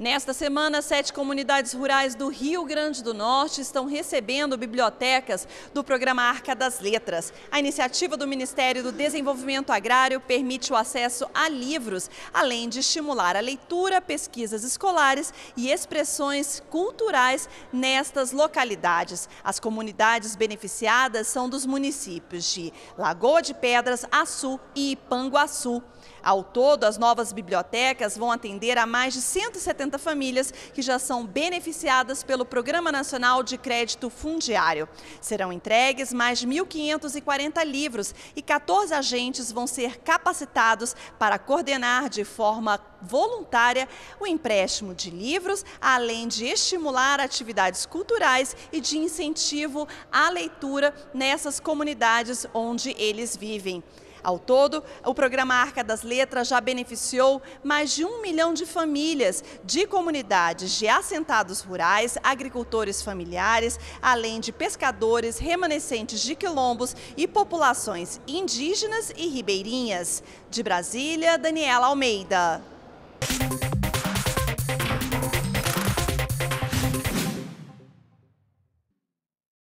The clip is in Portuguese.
Nesta semana, sete comunidades rurais do Rio Grande do Norte estão recebendo bibliotecas do programa Arca das Letras. A iniciativa do Ministério do Desenvolvimento Agrário permite o acesso a livros, além de estimular a leitura, pesquisas escolares e expressões culturais nestas localidades. As comunidades beneficiadas são dos municípios de Lagoa de Pedras, Açu e Ipanguaçu. Ao todo, as novas bibliotecas vão atender a mais de 170 150 famílias que já são beneficiadas pelo Programa Nacional de Crédito Fundiário. Serão entregues mais de 1.540 livros e 14 agentes vão ser capacitados para coordenar de forma voluntária o empréstimo de livros, além de estimular atividades culturais e de incentivo à leitura nessas comunidades onde eles vivem. Ao todo, o programa Arca das Letras já beneficiou mais de um milhão de famílias de comunidades de assentados rurais, agricultores familiares, além de pescadores, remanescentes de quilombos e populações indígenas e ribeirinhas. De Brasília, Daniela Almeida.